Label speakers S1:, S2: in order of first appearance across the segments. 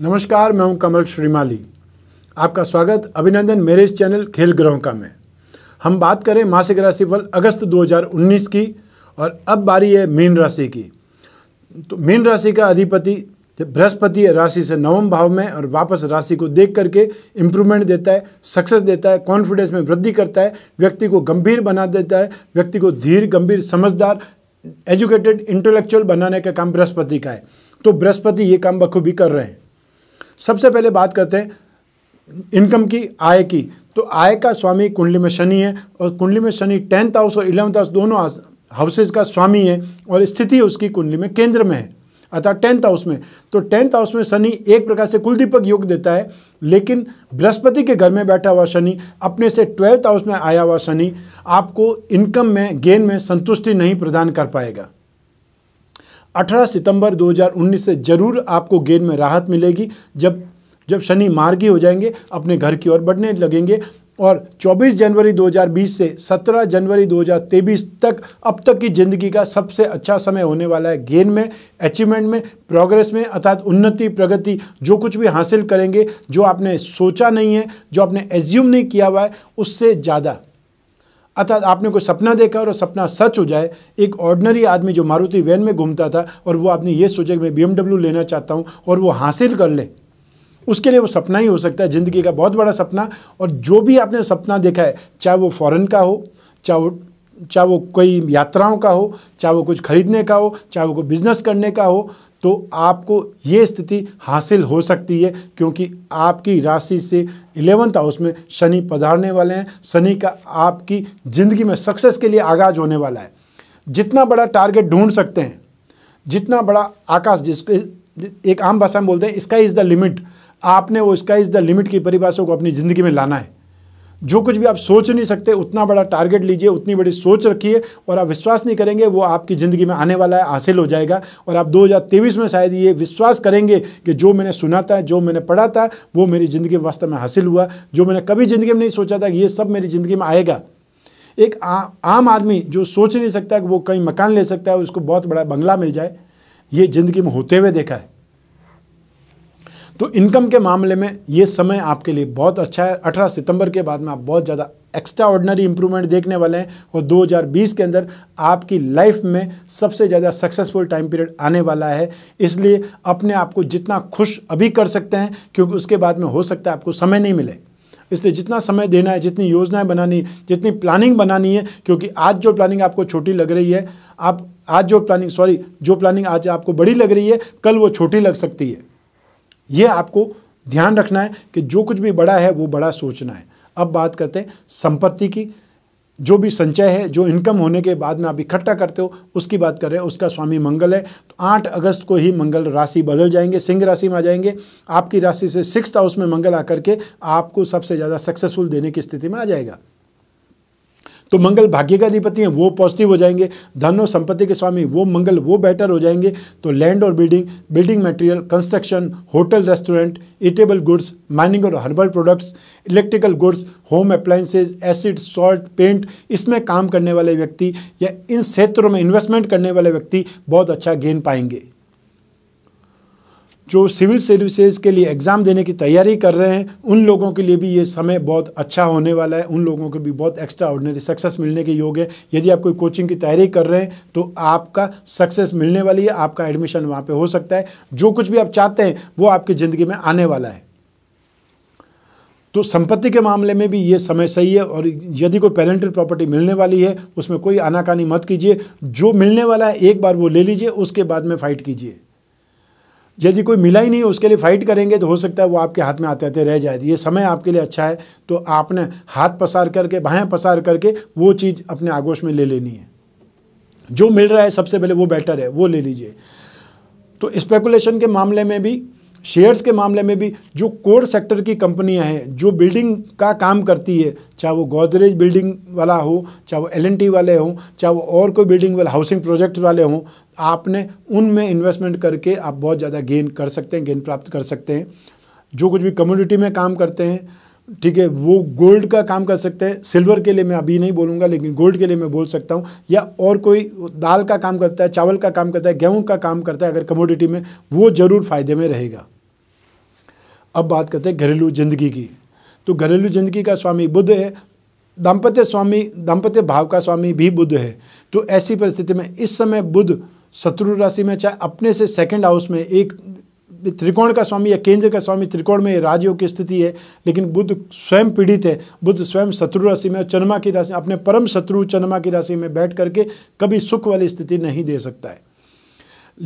S1: नमस्कार मैं हूं कमल श्रीमाली आपका स्वागत अभिनंदन मेरे इस चैनल खेल ग्रहों का में हम बात करें मासिक राशि फल अगस्त 2019 की और अब बारी है मीन राशि की तो मीन राशि का अधिपति बृहस्पति राशि से नवम भाव में और वापस राशि को देख करके इम्प्रूवमेंट देता है सक्सेस देता है कॉन्फिडेंस में वृद्धि करता है व्यक्ति को गंभीर बना देता है व्यक्ति को धीर गंभीर समझदार एजुकेटेड इंटेलेक्चुअल बनाने का काम बृहस्पति का है तो बृहस्पति ये काम बखूबी कर रहे हैं सबसे पहले बात करते हैं इनकम की आय की तो आय का स्वामी कुंडली में शनि है और कुंडली में शनि टेंथ हाउस और इलेवंथ हाउस दोनों हाउसेज का स्वामी है और स्थिति उसकी कुंडली में केंद्र में है अतः टेंथ हाउस में तो टेंथ हाउस में शनि एक प्रकार से कुलदीपक योग देता है लेकिन बृहस्पति के घर में बैठा हुआ शनि अपने से ट्वेल्थ हाउस में आया हुआ शनि आपको इनकम में गेन में संतुष्टि नहीं प्रदान कर पाएगा 18 सितंबर 2019 से ज़रूर आपको गेंद में राहत मिलेगी जब जब शनि मार्गी हो जाएंगे अपने घर की ओर बढ़ने लगेंगे और 24 जनवरी 2020 से 17 जनवरी 2023 तक अब तक की ज़िंदगी का सबसे अच्छा समय होने वाला है गेन में अचीवमेंट में प्रोग्रेस में अर्थात उन्नति प्रगति जो कुछ भी हासिल करेंगे जो आपने सोचा नहीं है जो आपने एज्यूम नहीं किया हुआ है उससे ज़्यादा अर्थात आपने कोई सपना देखा और सपना सच हो जाए एक ऑर्डनरी आदमी जो मारुति वैन में घूमता था और वो आपने ये सोचा कि मैं बी लेना चाहता हूँ और वो हासिल कर ले उसके लिए वो सपना ही हो सकता है ज़िंदगी का बहुत बड़ा सपना और जो भी आपने सपना देखा है चाहे वो फ़ॉरन का हो चाहे वो चाहे वो कोई यात्राओं का हो चाहे वो कुछ खरीदने का हो चाहे वो कोई बिज़नेस करने का हो तो आपको ये स्थिति हासिल हो सकती है क्योंकि आपकी राशि से इलेवंथ हाउस में शनि पधारने वाले हैं शनि का आपकी ज़िंदगी में सक्सेस के लिए आगाज होने वाला है जितना बड़ा टारगेट ढूंढ सकते हैं जितना बड़ा आकाश जिसको एक आम भाषा में बोलते हैं इसका इज़ द लिमिट आपने वो इसका इज़ द लिमिट की परिभाषा को अपनी ज़िंदगी में लाना है जो कुछ भी आप सोच नहीं सकते उतना बड़ा टारगेट लीजिए उतनी बड़ी सोच रखिए और आप विश्वास नहीं करेंगे वो आपकी ज़िंदगी में आने वाला है हासिल हो जाएगा और आप 2023 में शायद ये विश्वास करेंगे कि जो मैंने सुना था जो मैंने पढ़ा था वो मेरी ज़िंदगी में वास्तव में हासिल हुआ जो मैंने कभी ज़िंदगी में नहीं सोचा था ये सब मेरी ज़िंदगी में आएगा एक आ, आम आदमी जो सोच नहीं सकता कि वो कहीं मकान ले सकता है उसको बहुत बड़ा बंगला मिल जाए ये ज़िंदगी में होते हुए देखा है तो इनकम के मामले में ये समय आपके लिए बहुत अच्छा है 18 सितंबर के बाद में आप बहुत ज़्यादा एक्स्ट्रा ऑर्डनरी इंप्रूवमेंट देखने वाले हैं और 2020 के अंदर आपकी लाइफ में सबसे ज़्यादा सक्सेसफुल टाइम पीरियड आने वाला है इसलिए अपने आप को जितना खुश अभी कर सकते हैं क्योंकि उसके बाद में हो सकता है आपको समय नहीं मिले इसलिए जितना समय देना है जितनी योजनाएं बनानी है जितनी प्लानिंग बनानी है क्योंकि आज जो प्लानिंग आपको छोटी लग रही है आप आज जो प्लानिंग सॉरी जो प्लानिंग आज आपको बड़ी लग रही है कल वो छोटी लग सकती है ये आपको ध्यान रखना है कि जो कुछ भी बड़ा है वो बड़ा सोचना है अब बात करते हैं संपत्ति की जो भी संचय है जो इनकम होने के बाद में आप इकट्ठा करते हो उसकी बात करें उसका स्वामी मंगल है तो आठ अगस्त को ही मंगल राशि बदल जाएंगे सिंह राशि में आ जाएंगे आपकी राशि से सिक्स हाउस में मंगल आकर के आपको सबसे ज़्यादा सक्सेसफुल देने की स्थिति में आ जाएगा तो मंगल भाग्य का अधिपति हैं वो पॉजिटिव हो जाएंगे धन और संपत्ति के स्वामी वो मंगल वो बेटर हो जाएंगे तो लैंड और building building material construction hotel restaurant eatable goods mining और herbal products electrical goods home appliances acid salt paint इसमें काम करने वाले व्यक्ति या इन क्षेत्रों में इन्वेस्टमेंट करने वाले व्यक्ति बहुत अच्छा गेन पाएंगे जो सिविल सर्विसेज के लिए एग्ज़ाम देने की तैयारी कर रहे हैं उन लोगों के लिए भी ये समय बहुत अच्छा होने वाला है उन लोगों को भी बहुत एक्स्ट्रा ऑर्डिनरी सक्सेस मिलने के योग है यदि आप कोई कोचिंग की तैयारी कर रहे हैं तो आपका सक्सेस मिलने वाली है आपका एडमिशन वहाँ पर हो सकता है जो कुछ भी आप चाहते हैं वो आपकी ज़िंदगी में आने वाला है तो संपत्ति के मामले में भी ये समय सही है और यदि कोई पेरेंटल प्रॉपर्टी मिलने वाली है उसमें कोई आनाकानी मत कीजिए जो मिलने वाला है एक बार वो ले लीजिए उसके बाद में फ़ाइट कीजिए यदि कोई मिला ही नहीं उसके लिए फ़ाइट करेंगे तो हो सकता है वो आपके हाथ में आते आते रह जाए ये समय आपके लिए अच्छा है तो आपने हाथ पसार करके बाहें पसार करके वो चीज़ अपने आगोश में ले लेनी है जो मिल रहा है सबसे पहले वो बेटर है वो ले लीजिए तो स्पेकुलेशन के मामले में भी शेयर्स के मामले में भी जो कोर सेक्टर की कंपनियां हैं जो बिल्डिंग का काम करती है चाहे वो गोदरेज बिल्डिंग वाला हो चाहे वो एल वाले हों चाहे वो और कोई बिल्डिंग वाले हाउसिंग प्रोजेक्ट वाले हों आपने उनमें इन्वेस्टमेंट करके आप बहुत ज़्यादा गेन कर सकते हैं गेन प्राप्त कर सकते हैं जो कुछ भी कम्युनिटी में काम करते हैं ठीक है वो गोल्ड का काम कर सकते हैं सिल्वर के लिए मैं अभी नहीं बोलूँगा लेकिन गोल्ड के लिए मैं बोल सकता हूँ या और कोई दाल का काम करता है चावल का काम करता है गेहूँ का काम करता है अगर कमोडिटी में वो ज़रूर फायदे में रहेगा अब बात करते हैं घरेलू ज़िंदगी की तो घरेलू ज़िंदगी का स्वामी बुद्ध है दाम्पत्य स्वामी दाम्पत्य भाव का स्वामी भी बुद्ध है तो ऐसी परिस्थिति में इस समय बुद्ध शत्रु राशि में चाहे अपने से सेकंड हाउस में एक त्रिकोण का स्वामी या केंद्र का स्वामी त्रिकोण में राजयोग की स्थिति है लेकिन बुद्ध स्वयं पीड़ित है बुद्ध स्वयं शत्रु राशि में और चन्मा की राशि अपने परम शत्रु चन्मा की राशि में बैठ करके कभी सुख वाली स्थिति नहीं दे सकता है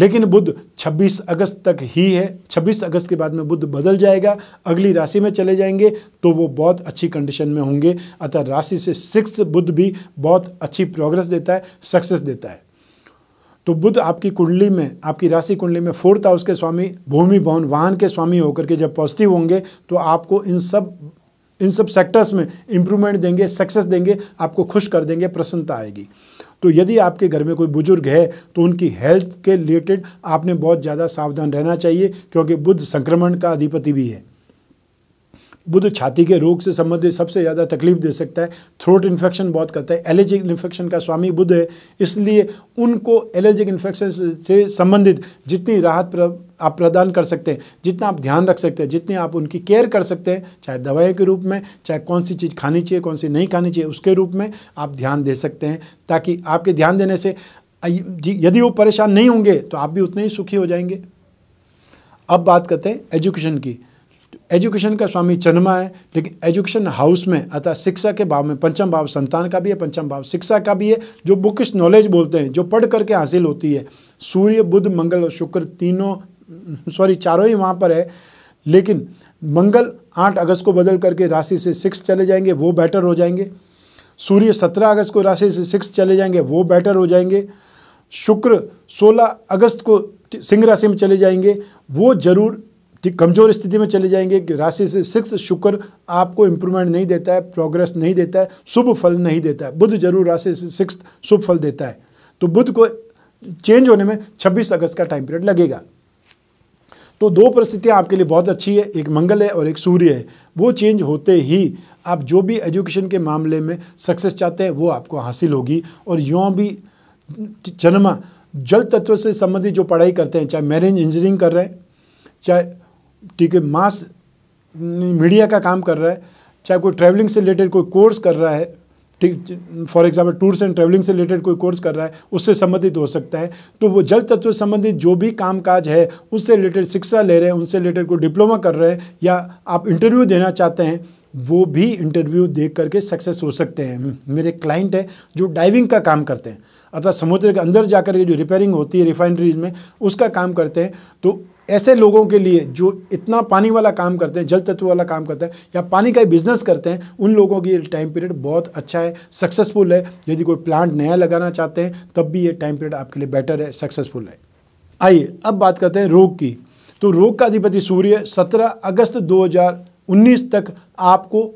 S1: लेकिन बुद्ध 26 अगस्त तक ही है 26 अगस्त के बाद में बुद्ध बदल जाएगा अगली राशि में चले जाएंगे तो वो बहुत अच्छी कंडीशन में होंगे अतः राशि से सिक्स बुद्ध भी बहुत अच्छी प्रोग्रेस देता है सक्सेस देता है तो बुद्ध आपकी कुंडली में आपकी राशि कुंडली में फोर्थ हाउस के स्वामी भूमि भवन वाहन के स्वामी होकर के जब पॉजिटिव होंगे तो आपको इन सब इन सब सेक्टर्स में इम्प्रूवमेंट देंगे सक्सेस देंगे आपको खुश कर देंगे प्रसन्नता आएगी तो यदि आपके घर में कोई बुजुर्ग है तो उनकी हेल्थ के रिलेटेड आपने बहुत ज़्यादा सावधान रहना चाहिए क्योंकि बुद्ध संक्रमण का अधिपति भी है बुध छाती के रोग से संबंधित सबसे ज़्यादा तकलीफ दे सकता है थ्रोट इन्फेक्शन बहुत करता है एलर्जिक इन्फेक्शन का स्वामी बुध है इसलिए उनको एलर्जिक इन्फेक्शन से संबंधित जितनी राहत आप प्रदान कर सकते हैं जितना आप ध्यान रख सकते हैं जितने आप उनकी केयर कर सकते हैं चाहे दवाई के रूप में चाहे कौन सी चीज़ खानी चाहिए कौन सी नहीं खानी चाहिए उसके रूप में आप ध्यान दे सकते हैं ताकि आपके ध्यान देने से यदि वो परेशान नहीं होंगे तो आप भी उतने ही सुखी हो जाएंगे अब बात करते हैं एजुकेशन की एजुकेशन का स्वामी चन्मा है लेकिन एजुकेशन हाउस में अर्थात शिक्षा के भाव में पंचम भाव संतान का भी है पंचम भाव शिक्षा का भी है जो बुकिश नॉलेज बोलते हैं जो पढ़ करके हासिल होती है सूर्य बुध मंगल और शुक्र तीनों सॉरी चारों ही वहाँ पर है लेकिन मंगल आठ अगस्त को बदल करके राशि से सिक्स चले जाएंगे वो बेटर हो जाएंगे सूर्य सत्रह अगस्त को राशि से सिक्स चले जाएंगे वो बेटर हो जाएंगे शुक्र सोलह अगस्त को सिंह राशि में चले जाएंगे वो जरूर ठीक कमज़ोर स्थिति में चले जाएंगे राशि से सिक्स शुक्र आपको इम्प्रूवमेंट नहीं देता है प्रोग्रेस नहीं देता है शुभ फल नहीं देता है बुध जरूर राशि से सिक्स शुभ फल देता है तो बुध को चेंज होने में 26 अगस्त का टाइम पीरियड लगेगा तो दो परिस्थितियाँ आपके लिए बहुत अच्छी है एक मंगल है और एक सूर्य है वो चेंज होते ही आप जो भी एजुकेशन के मामले में सक्सेस चाहते हैं वो आपको हासिल होगी और यों भी जन्मा जल तत्व से संबंधित जो पढ़ाई करते हैं चाहे मैरिज इंजीनियरिंग कर रहे हैं चाहे ठीक है मास मीडिया का काम कर रहा है चाहे कोई ट्रैवलिंग से रिलेटेड कोई कोर्स कर रहा है ठीक for example tours and travelling से रिलेटेड कोई कोर्स कर रहा है उससे संबंधित हो सकता है तो वो जल तत्व से संबंधित जो भी काम काज है उससे रिलेटेड शिक्षा ले रहे हैं उनसे रिलेटेड कोई डिप्लोमा कर रहे हैं या आप इंटरव्यू देना चाहते हैं वो भी इंटरव्यू देख करके सक्सेस हो सकते हैं मेरे क्लाइंट है जो डाइविंग का काम करते हैं अर्थात समुद्र के अंदर जाकर के जो रिपेयरिंग होती है रिफाइनरीज में उसका काम करते हैं तो ऐसे लोगों के लिए जो इतना पानी वाला काम करते हैं जल तत्व वाला काम करते हैं या पानी का बिजनेस करते हैं उन लोगों की टाइम पीरियड बहुत अच्छा है सक्सेसफुल है यदि कोई प्लांट नया लगाना चाहते हैं तब भी ये टाइम पीरियड आपके लिए बेटर है सक्सेसफुल है आइए अब बात करते हैं रोग की तो रोग का अधिपति सूर्य सत्रह अगस्त दो तक आपको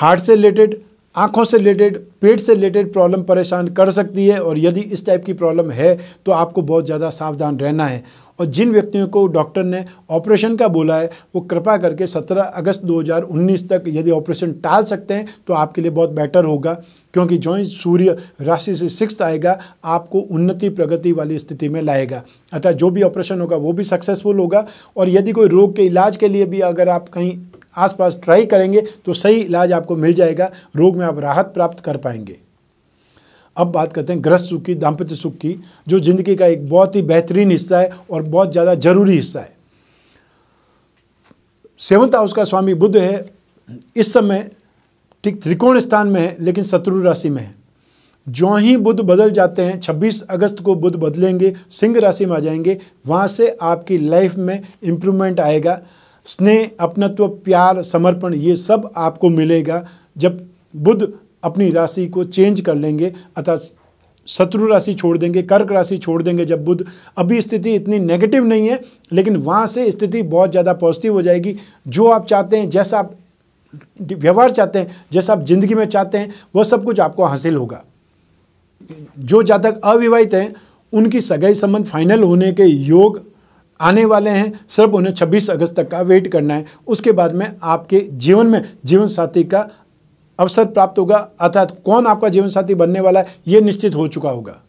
S1: हार्ट से रिलेटेड आँखों से रिलेटेड पेट से रिलेटेड प्रॉब्लम परेशान कर सकती है और यदि इस टाइप की प्रॉब्लम है तो आपको बहुत ज़्यादा सावधान रहना है और जिन व्यक्तियों को डॉक्टर ने ऑपरेशन का बोला है वो कृपा करके 17 अगस्त 2019 तक यदि ऑपरेशन टाल सकते हैं तो आपके लिए बहुत बेटर होगा क्योंकि जो सूर्य राशि से सिक्स आएगा आपको उन्नति प्रगति वाली स्थिति में लाएगा अतः जो भी ऑपरेशन होगा वो भी सक्सेसफुल होगा और यदि कोई रोग के इलाज के लिए भी अगर आप कहीं आसपास ट्राई करेंगे तो सही इलाज आपको मिल जाएगा रोग में आप राहत प्राप्त कर पाएंगे अब बात करते हैं ग्रस्त सुख की दाम्पत्य सुख की जो जिंदगी का एक बहुत ही बेहतरीन हिस्सा है और बहुत ज़्यादा जरूरी हिस्सा है सेवंथ हाउस का स्वामी बुद्ध है इस समय ठीक त्रिकोण स्थान में है लेकिन शत्रु राशि में है जो ही बुद्ध बदल जाते हैं 26 अगस्त को बुद्ध बदलेंगे सिंह राशि में आ जाएंगे वहाँ से आपकी लाइफ में इम्प्रूवमेंट आएगा स्नेह अपनत्व प्यार समर्पण ये सब आपको मिलेगा जब बुध अपनी राशि को चेंज कर लेंगे अर्थात शत्रु राशि छोड़ देंगे कर्क राशि छोड़ देंगे जब बुध अभी स्थिति इतनी नेगेटिव नहीं है लेकिन वहाँ से स्थिति बहुत ज़्यादा पॉजिटिव हो जाएगी जो आप चाहते हैं जैसा आप व्यवहार चाहते हैं जैसा आप जिंदगी में चाहते हैं वह सब कुछ आपको हासिल होगा जो जातक अविवाहित हैं उनकी सगाई संबंध फाइनल होने के योग आने वाले हैं सिर्फ उन्हें 26 अगस्त तक का वेट करना है उसके बाद में आपके जीवन में जीवन साथी का अवसर प्राप्त होगा अर्थात कौन आपका जीवन साथी बनने वाला है ये निश्चित हो चुका होगा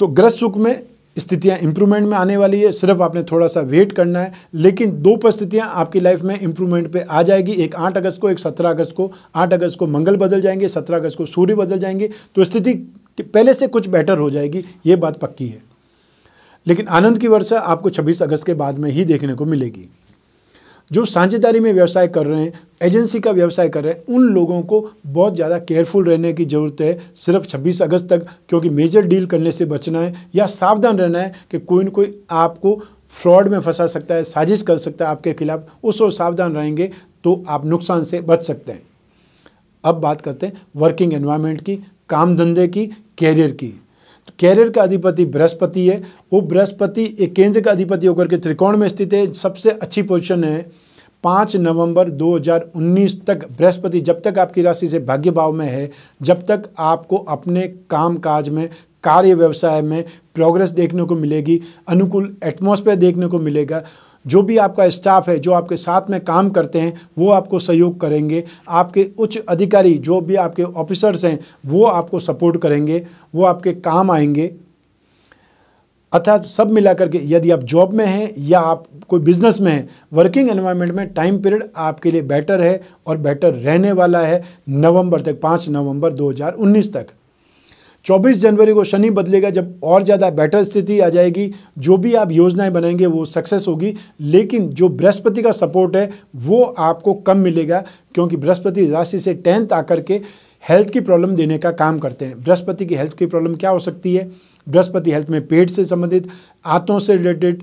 S1: तो ग्रह सुख में स्थितियां इंप्रूवमेंट में आने वाली है सिर्फ आपने थोड़ा सा वेट करना है लेकिन दो परिस्थितियां आपकी लाइफ में इंप्रूवमेंट पे आ जाएगी एक 8 अगस्त को एक 17 अगस्त को 8 अगस्त को मंगल बदल जाएंगे 17 अगस्त को सूर्य बदल जाएंगे तो स्थिति पहले से कुछ बेटर हो जाएगी ये बात पक्की है लेकिन आनंद की वर्षा आपको 26 अगस्त के बाद में ही देखने को मिलेगी जो साझेदारी में व्यवसाय कर रहे हैं एजेंसी का व्यवसाय कर रहे हैं उन लोगों को बहुत ज़्यादा केयरफुल रहने की ज़रूरत है सिर्फ 26 अगस्त तक क्योंकि मेजर डील करने से बचना है या सावधान रहना है कि कोई ना कोई आपको फ्रॉड में फंसा सकता है साजिश कर सकता है आपके खिलाफ उस और सावधान रहेंगे तो आप नुकसान से बच सकते हैं अब बात करते हैं वर्किंग एन्वायरमेंट की काम धंधे की कैरियर की कैरियर का अधिपति बृहस्पति है वो बृहस्पति एक केंद्र का अधिपति होकर के त्रिकोण में स्थित है सबसे अच्छी पोजिशन है पाँच नवंबर 2019 तक बृहस्पति जब तक आपकी राशि से भाग्य भाव में है जब तक आपको अपने काम काज में कार्य व्यवसाय में प्रोग्रेस देखने को मिलेगी अनुकूल एटमॉस्फेयर देखने को मिलेगा जो भी आपका स्टाफ है जो आपके साथ में काम करते हैं वो आपको सहयोग करेंगे आपके उच्च अधिकारी जो भी आपके ऑफिसर्स हैं वो आपको सपोर्ट करेंगे वो आपके काम आएंगे अर्थात सब मिलाकर के यदि आप जॉब में हैं या आप कोई बिजनेस में हैं वर्किंग एनवायरनमेंट में टाइम पीरियड आपके लिए बेटर है और बेटर रहने वाला है नवंबर तक पाँच नवंबर 2019 तक 24 जनवरी को शनि बदलेगा जब और ज़्यादा बेटर स्थिति आ जाएगी जो भी आप योजनाएं बनाएंगे वो सक्सेस होगी लेकिन जो बृहस्पति का सपोर्ट है वो आपको कम मिलेगा क्योंकि बृहस्पति राशि से टेंथ आकर के हेल्थ की प्रॉब्लम देने का काम करते हैं बृहस्पति की हेल्थ की प्रॉब्लम क्या हो सकती है बृहस्पति हेल्थ में पेट से संबंधित आंतों से रिलेटेड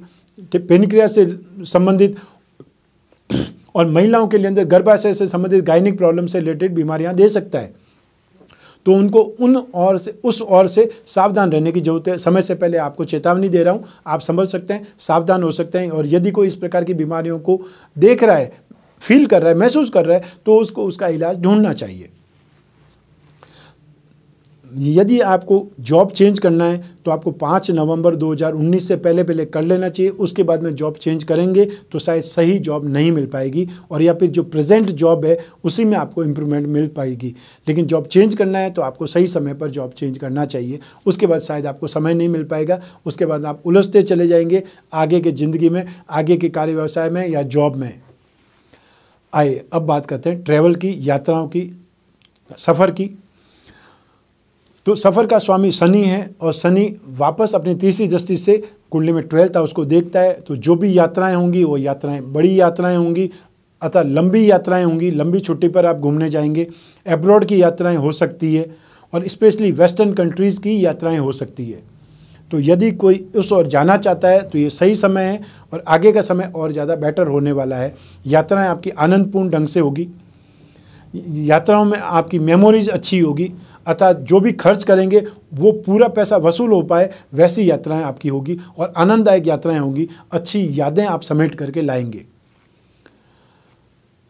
S1: पेनक्रिया से संबंधित और महिलाओं के लिए अंदर गर्भाशय से संबंधित गायनिक प्रॉब्लम से रिलेटेड बीमारियां दे सकता है तो उनको उन और से उस और से सावधान रहने की ज़रूरत है समय से पहले आपको चेतावनी दे रहा हूँ आप संभल सकते हैं सावधान हो सकते हैं और यदि कोई इस प्रकार की बीमारियों को देख रहा है फील कर रहा है महसूस कर रहा है तो उसको उसका इलाज ढूंढना चाहिए यदि आपको जॉब चेंज करना है तो आपको 5 नवंबर 2019 से पहले पहले कर लेना चाहिए उसके बाद में जॉब चेंज करेंगे तो शायद सही जॉब नहीं मिल पाएगी और या फिर जो प्रेजेंट जॉब है उसी में आपको इम्प्रूवमेंट मिल पाएगी लेकिन जॉब चेंज करना है तो आपको सही समय पर जॉब चेंज करना चाहिए उसके बाद शायद आपको समय नहीं मिल पाएगा उसके बाद आप उलझते चले जाएंगे आगे के ज़िंदगी में आगे के कार्य व्यवसाय में या जॉब में आइए अब बात करते हैं ट्रैवल की यात्राओं की सफ़र की तो सफ़र का स्वामी शनि है और शनि वापस अपनी तीसरी दृष्टि से कुंडली में ट्वेल्थ हाउस को देखता है तो जो भी यात्राएं होंगी वो यात्राएं बड़ी यात्राएं होंगी अतः लंबी यात्राएं होंगी लंबी छुट्टी पर आप घूमने जाएंगे एब्रॉड की यात्राएं हो सकती है और स्पेशली वेस्टर्न कंट्रीज़ की यात्राएं हो सकती है तो यदि कोई उस ओर जाना चाहता है तो ये सही समय है और आगे का समय और ज़्यादा बेटर होने वाला है यात्राएं आपकी आनंदपूर्ण ढंग से होगी यात्राओं में आपकी मेमोरीज अच्छी होगी अतः जो भी खर्च करेंगे वो पूरा पैसा वसूल हो पाए वैसी यात्राएं आपकी होगी और आनंददायक यात्राएं होंगी अच्छी यादें आप समेट करके लाएंगे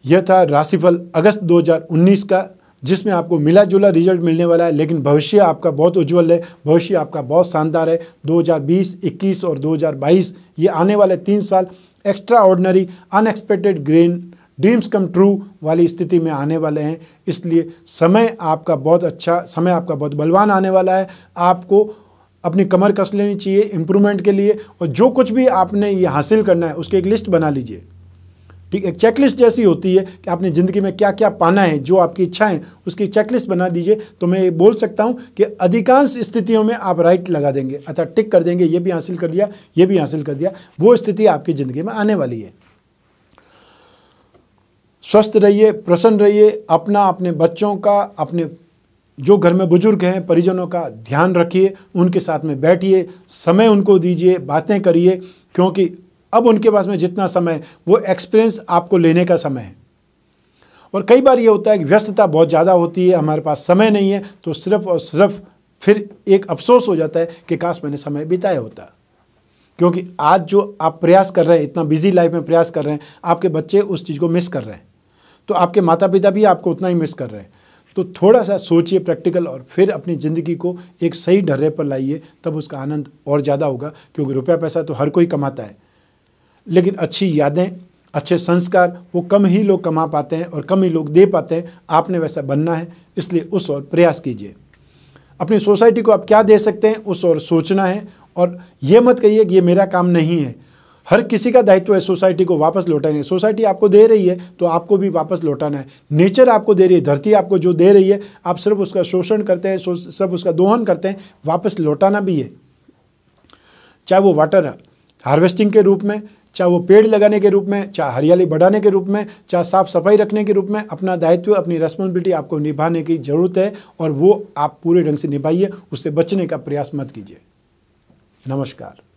S1: यह था राशिफल अगस्त 2019 का जिसमें आपको मिला जुला रिजल्ट मिलने वाला है लेकिन भविष्य आपका बहुत उज्जवल है भविष्य आपका बहुत शानदार है 2020, 21 और 2022 ये आने वाले तीन साल extraordinary unexpected grain dreams come true वाली स्थिति में आने वाले हैं इसलिए समय आपका बहुत अच्छा समय आपका बहुत बलवान आने वाला है आपको अपनी कमर कस लेनी चाहिए इम्प्रूवमेंट के लिए और जो कुछ भी आपने ये हासिल करना है उसकी एक लिस्ट बना लीजिए ठीक है चेकलिस्ट जैसी होती है कि आपने ज़िंदगी में क्या क्या पाना है जो आपकी इच्छाएं उसकी चेकलिस्ट बना दीजिए तो मैं ये बोल सकता हूँ कि अधिकांश स्थितियों में आप राइट लगा देंगे अर्थात टिक कर देंगे ये भी हासिल कर लिया ये भी हासिल कर दिया वो स्थिति आपकी ज़िंदगी में आने वाली है स्वस्थ रहिए प्रसन्न रहिए अपना अपने बच्चों का अपने जो घर में बुजुर्ग हैं परिजनों का ध्यान रखिए उनके साथ में बैठिए समय उनको दीजिए बातें करिए क्योंकि अब उनके पास में जितना समय वो एक्सपीरियंस आपको लेने का समय है और कई बार ये होता है कि व्यस्तता बहुत ज़्यादा होती है हमारे पास समय नहीं है तो सिर्फ और सिर्फ फिर एक अफसोस हो जाता है कि काश मैंने समय बिताया होता क्योंकि आज जो आप प्रयास कर रहे हैं इतना बिजी लाइफ में प्रयास कर रहे हैं आपके बच्चे उस चीज़ को मिस कर रहे हैं तो आपके माता पिता भी आपको उतना ही मिस कर रहे हैं तो थोड़ा सा सोचिए प्रैक्टिकल और फिर अपनी ज़िंदगी को एक सही ढर्रे पर लाइए तब उसका आनंद और ज़्यादा होगा क्योंकि रुपया पैसा तो हर कोई कमाता है लेकिन अच्छी यादें अच्छे संस्कार वो कम ही लोग कमा पाते हैं और कम ही लोग दे पाते हैं आपने वैसा बनना है इसलिए उस और प्रयास कीजिए अपनी सोसाइटी को आप क्या दे सकते हैं उस और सोचना है और ये मत कहिए कि ये मेरा काम नहीं है हर किसी का दायित्व है सोसाइटी को वापस लौटाने है सोसाइटी आपको दे रही है तो आपको भी वापस लौटाना है नेचर आपको दे रही है धरती आपको जो दे रही है आप सिर्फ उसका शोषण करते हैं सब उसका दोहन करते हैं वापस लौटाना भी है चाहे वो वाटर हार्वेस्टिंग के रूप में चाहे वो पेड़ लगाने के रूप में चाहे हरियाली बढ़ाने के रूप में चाहे साफ सफाई रखने के रूप में अपना दायित्व अपनी रेस्पॉन्सिबिलिटी आपको निभाने की ज़रूरत है और वो आप पूरे ढंग से निभाइए उससे बचने का प्रयास मत कीजिए नमस्कार